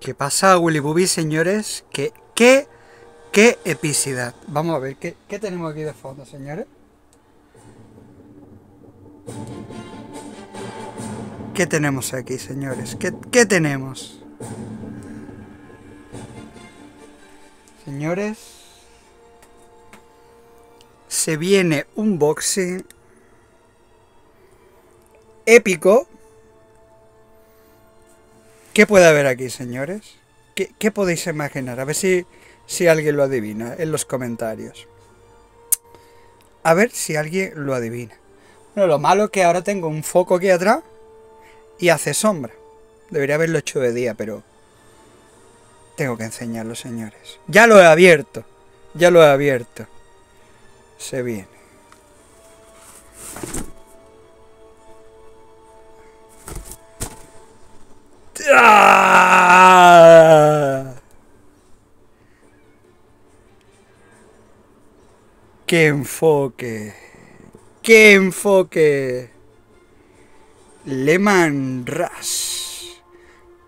¿Qué pasa, Willy Bobby, señores? ¿Qué, qué, qué epicidad? Vamos a ver, ¿qué, tenemos aquí de fondo, señores? ¿Qué tenemos aquí, señores? ¿Qué, qué tenemos? Señores, se viene un boxing épico ¿Qué puede haber aquí, señores? ¿Qué, podéis imaginar? A ver si, si alguien lo adivina en los comentarios. A ver si alguien lo adivina. Bueno, lo malo es que ahora tengo un foco aquí atrás y hace sombra. Debería haberlo hecho de día, pero... Tengo que enseñarlo, señores. Ya lo he abierto. Ya lo he abierto. Se viene. Ah. ¡Qué enfoque! ¡Qué enfoque! Lehman Rush,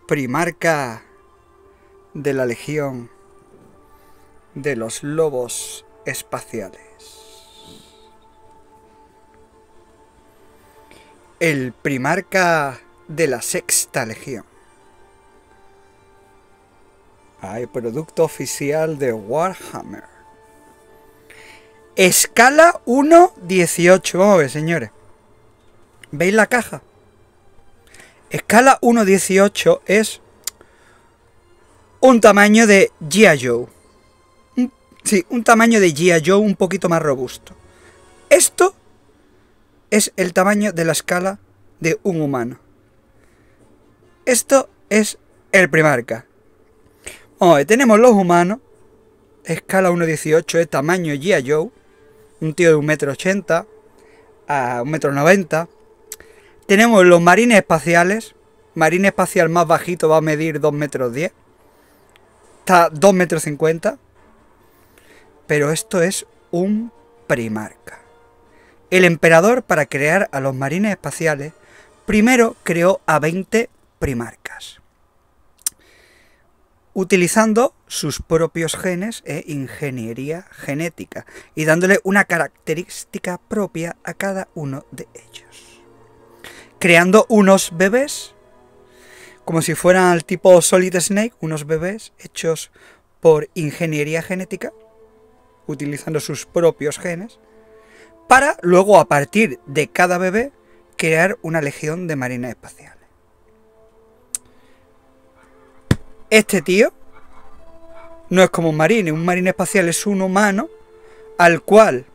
primarca de la Legión de los Lobos Espaciales. El primarca de la Sexta Legión. Hay producto oficial de Warhammer. Escala 1.18. Vamos a ver, señores. ¿Veis la caja? Escala 1.18 es un tamaño de G.I. Joe. Sí, un tamaño de G.I. Joe un poquito más robusto. Esto es el tamaño de la escala de un humano. Esto es el Primarca tenemos los humanos, escala 1.18, de tamaño G.I. Joe, un tío de 1,80m a 1,90m. Tenemos los marines espaciales, marines espacial más bajito va a medir 210 metros está 250 metros pero esto es un primarca. El emperador para crear a los marines espaciales primero creó a 20 primarcas utilizando sus propios genes e ingeniería genética y dándole una característica propia a cada uno de ellos. Creando unos bebés, como si fueran al tipo Solid Snake, unos bebés hechos por ingeniería genética, utilizando sus propios genes, para luego a partir de cada bebé crear una legión de marina espacial. Este tío no es como un marine, un marine espacial es un humano al cual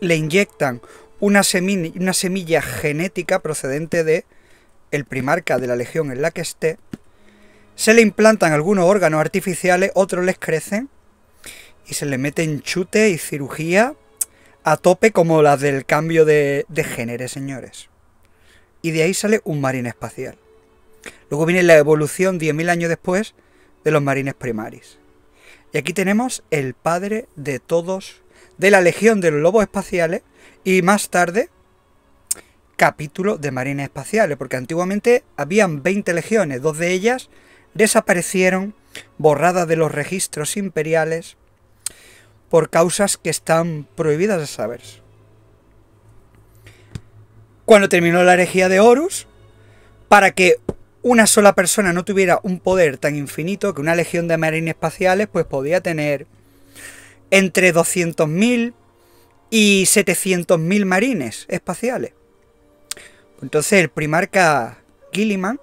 le inyectan una semilla, genética procedente de el primarca de la legión en la que esté, se le implantan algunos órganos artificiales, otros les crecen y se le meten chute y cirugía a tope como las del cambio de, de género, señores. Y de ahí sale un marine espacial. Luego viene la evolución 10.000 años después de los marines primaris. Y aquí tenemos el padre de todos, de la Legión de los Lobos Espaciales y más tarde capítulo de marines espaciales, porque antiguamente habían 20 legiones, dos de ellas desaparecieron, borradas de los registros imperiales, por causas que están prohibidas de saber Cuando terminó la herejía de Horus, para que una sola persona no tuviera un poder tan infinito que una legión de marines espaciales pues podía tener entre 200.000 y 700.000 marines espaciales. Entonces el primarca Gilliman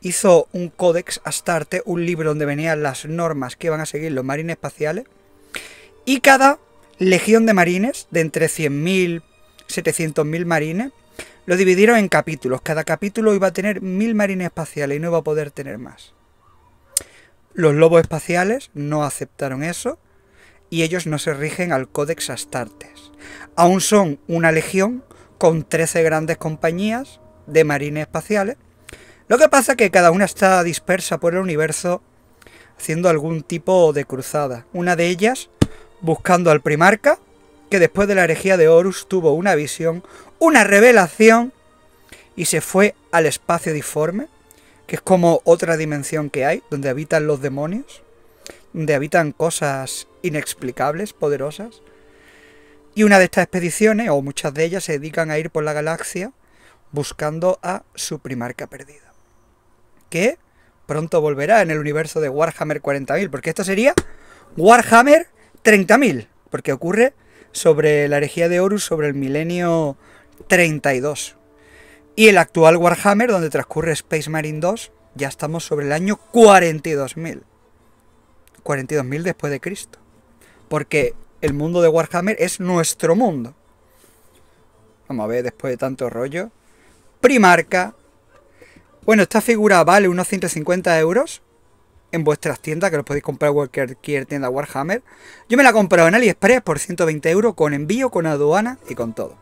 hizo un códex Astarte, un libro donde venían las normas que iban a seguir los marines espaciales, y cada legión de marines, de entre 100.000, 700.000 marines, lo dividieron en capítulos. Cada capítulo iba a tener mil marines espaciales y no iba a poder tener más. Los lobos espaciales no aceptaron eso y ellos no se rigen al Códex Astartes. Aún son una legión con 13 grandes compañías de marines espaciales. Lo que pasa es que cada una está dispersa por el universo haciendo algún tipo de cruzada. Una de ellas buscando al primarca, que después de la herejía de Horus tuvo una visión, una revelación y se fue al espacio diforme, que es como otra dimensión que hay, donde habitan los demonios, donde habitan cosas inexplicables, poderosas. Y una de estas expediciones, o muchas de ellas, se dedican a ir por la galaxia buscando a su primarca perdida. Que pronto volverá en el universo de Warhammer 40.000, porque esto sería Warhammer 30.000, porque ocurre sobre la herejía de Horus, sobre el milenio 32. Y el actual Warhammer, donde transcurre Space Marine 2, ya estamos sobre el año 42.000. 42.000 después de Cristo. Porque el mundo de Warhammer es nuestro mundo. Vamos a ver, después de tanto rollo. Primarca. Bueno, esta figura vale unos 150 euros en vuestras tiendas, que lo podéis comprar en cualquier tienda Warhammer. Yo me la he comprado en AliExpress por 120 euros con envío, con aduana y con todo.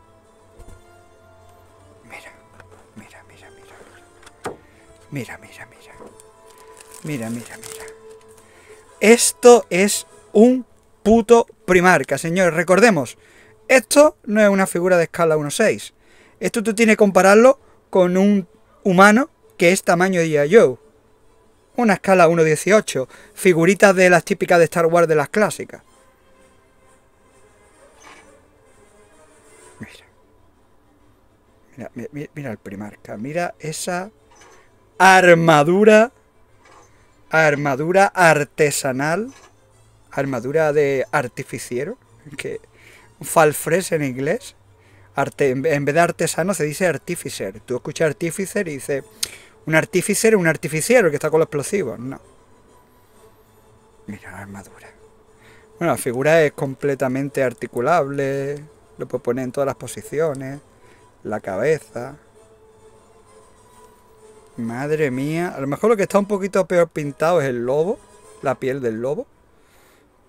Mira, mira, mira. Mira, mira, mira. Esto es un puto Primarca, señores. Recordemos, esto no es una figura de escala 1.6. Esto tú tienes que compararlo con un humano que es tamaño de yo. Una escala 1.18. Figuritas de las típicas de Star Wars de las clásicas. Mira. Mira, mira, mira el Primarca. Mira esa armadura, armadura artesanal, armadura de artificiero, que falfres en inglés. en vez de artesano se dice artificer. Tú escuchas artificer y dices, un artificer un artificiero que está con los explosivos. No. Mira la armadura. Bueno, la figura es completamente articulable. Lo puedes poner en todas las posiciones. La cabeza. Madre mía. A lo mejor lo que está un poquito peor pintado es el lobo. La piel del lobo.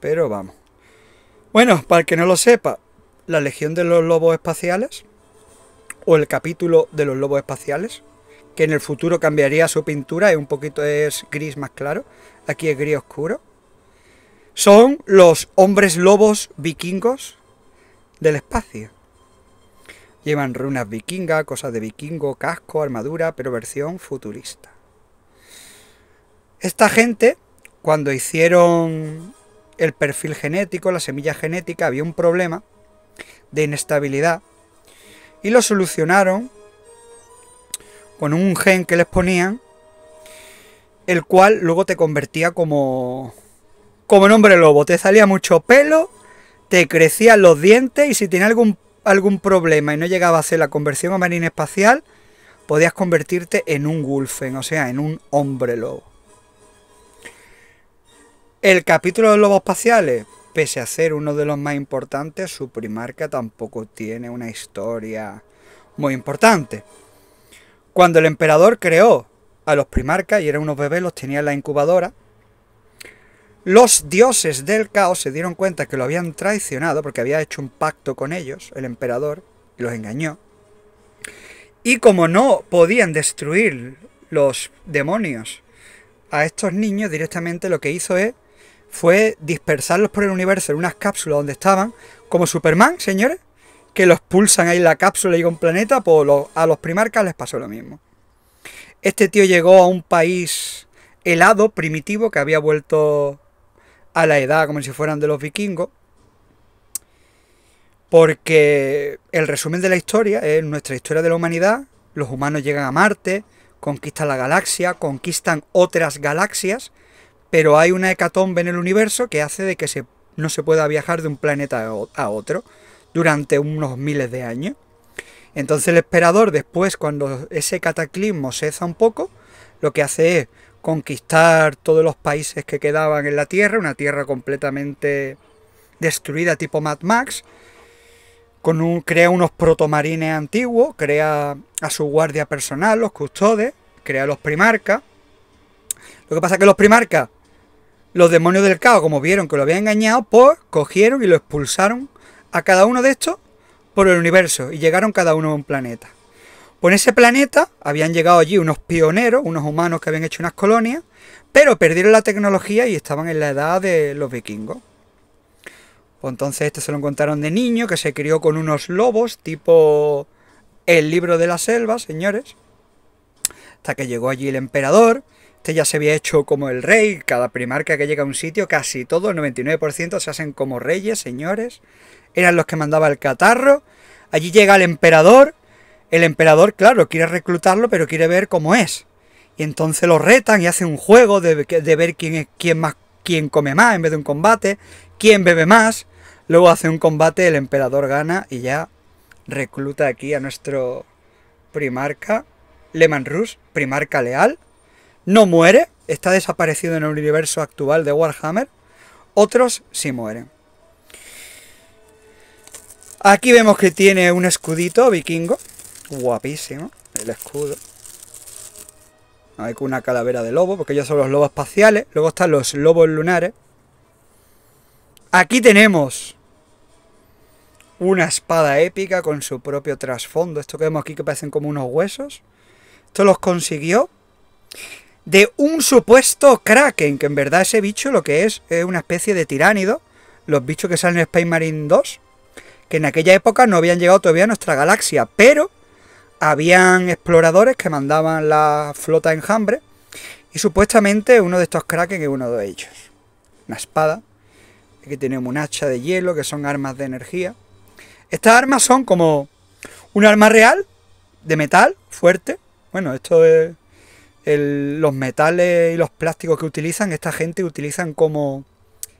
Pero vamos. Bueno, para el que no lo sepa, la Legión de los Lobos Espaciales. O el capítulo de los Lobos Espaciales. Que en el futuro cambiaría su pintura. Es un poquito es gris más claro. Aquí es gris oscuro. Son los hombres lobos vikingos del espacio. Llevan runas vikinga, cosas de vikingo, casco, armadura, pero versión futurista. Esta gente, cuando hicieron el perfil genético, la semilla genética, había un problema de inestabilidad y lo solucionaron con un gen que les ponían, el cual luego te convertía como como hombre lobo, te salía mucho pelo, te crecían los dientes y si tenía algún algún problema y no llegaba a hacer la conversión a marina espacial, podías convertirte en un Wolfen, o sea, en un hombre lobo. El capítulo de los lobos espaciales, pese a ser uno de los más importantes, su primarca tampoco tiene una historia muy importante. Cuando el emperador creó a los primarcas y eran unos bebés, los tenía en la incubadora, los dioses del caos se dieron cuenta que lo habían traicionado porque había hecho un pacto con ellos, el emperador, y los engañó. Y como no podían destruir los demonios a estos niños, directamente lo que hizo es, fue dispersarlos por el universo en unas cápsulas donde estaban, como Superman, señores, que los pulsan ahí en la cápsula y con planeta, pues a los primarcas les pasó lo mismo. Este tío llegó a un país helado, primitivo, que había vuelto a la edad como si fueran de los vikingos. Porque el resumen de la historia es nuestra historia de la humanidad. Los humanos llegan a Marte, conquistan la galaxia, conquistan otras galaxias, pero hay una hecatombe en el universo que hace de que se, no se pueda viajar de un planeta a otro durante unos miles de años. Entonces el esperador después, cuando ese cataclismo cesa un poco, lo que hace es conquistar todos los países que quedaban en la Tierra, una Tierra completamente destruida tipo Mad Max, con un, crea unos protomarines antiguos, crea a su guardia personal, los custodes, crea los primarcas. Lo que pasa es que los primarcas, los demonios del caos, como vieron que lo habían engañado, pues cogieron y lo expulsaron a cada uno de estos por el universo y llegaron cada uno a un planeta. Pues en ese planeta habían llegado allí unos pioneros, unos humanos que habían hecho unas colonias, pero perdieron la tecnología y estaban en la edad de los vikingos. Pues entonces este se lo encontraron de niño, que se crió con unos lobos, tipo el libro de la selva, señores. Hasta que llegó allí el emperador, este ya se había hecho como el rey, cada primarca que llega a un sitio, casi todo, el 99% se hacen como reyes, señores. Eran los que mandaba el catarro. Allí llega el emperador, el emperador, claro, quiere reclutarlo, pero quiere ver cómo es. Y entonces lo retan y hace un juego de, ver quién es quién más quién come más en vez de un combate, quién bebe más. Luego hace un combate, el emperador gana y ya recluta aquí a nuestro primarca, Leman Rus, primarca leal. No muere, está desaparecido en el universo actual de Warhammer. Otros sí mueren. Aquí vemos que tiene un escudito vikingo, Guapísimo. El escudo. Hay una calavera de lobo, porque ellos son los lobos espaciales. Luego están los lobos lunares. Aquí tenemos una espada épica con su propio trasfondo. Esto que vemos aquí que parecen como unos huesos. Esto los consiguió de un supuesto Kraken, que en verdad ese bicho lo que es es una especie de tiránido. Los bichos que salen en Space Marine 2, que en aquella época no habían llegado todavía a nuestra galaxia, pero habían exploradores que mandaban la flota enjambre y supuestamente uno de estos kraken es uno de ellos. Una espada, que tenemos un hacha de hielo que son armas de energía. Estas armas son como un arma real de metal fuerte. Bueno, esto es los metales y los plásticos que utilizan, esta gente utilizan como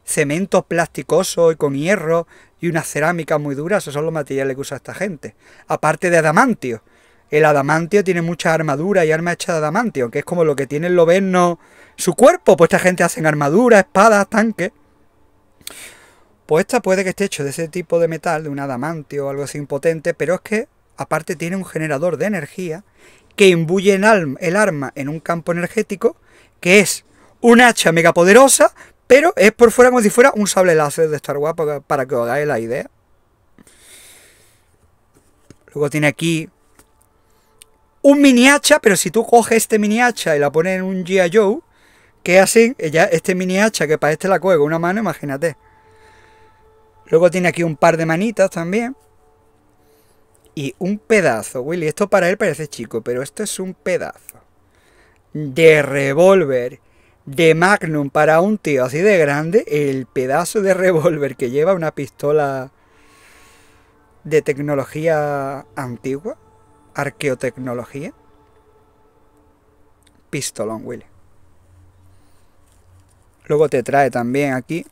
cementos plásticosos. y con hierro y una cerámica muy dura. esos son los materiales que usa esta gente. Aparte de adamantio, el adamantio tiene mucha armadura y arma hecha de adamantio, que es como lo que tiene el loberno su cuerpo. Pues esta gente hacen armadura, espadas, tanques. Pues esta puede que esté hecho de ese tipo de metal, de un adamantio o algo así impotente, pero es que aparte tiene un generador de energía que imbuye el arma en un campo energético, que es un hacha poderosa, pero es por fuera como si fuera un sable láser de Star Wars para que os hagáis la idea. Luego tiene aquí un mini hacha, pero si tú coges este mini hacha y la pones en un G.I. Joe, que es así, este mini hacha que para este la con una mano, imagínate. Luego tiene aquí un par de manitas también. Y un pedazo, Willy. Esto para él parece chico, pero esto es un pedazo. De revólver, de magnum para un tío así de grande. El pedazo de revólver que lleva una pistola de tecnología antigua. Arqueotecnología. Pistolón, Willy. Luego te trae también aquí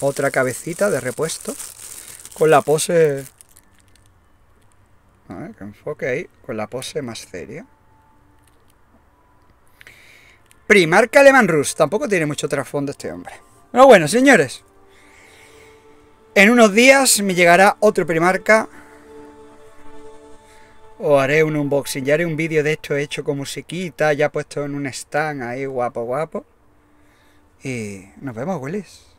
otra cabecita de repuesto con la pose... A ver, que enfoque ahí, con la pose más seria. Primarca Alemán Rus. Tampoco tiene mucho trasfondo este hombre. Pero bueno, señores. En unos días me llegará otro Primarca o haré un unboxing, ya haré un vídeo de esto hecho con musiquita, ya puesto en un stand ahí guapo guapo. Y nos vemos, Willis.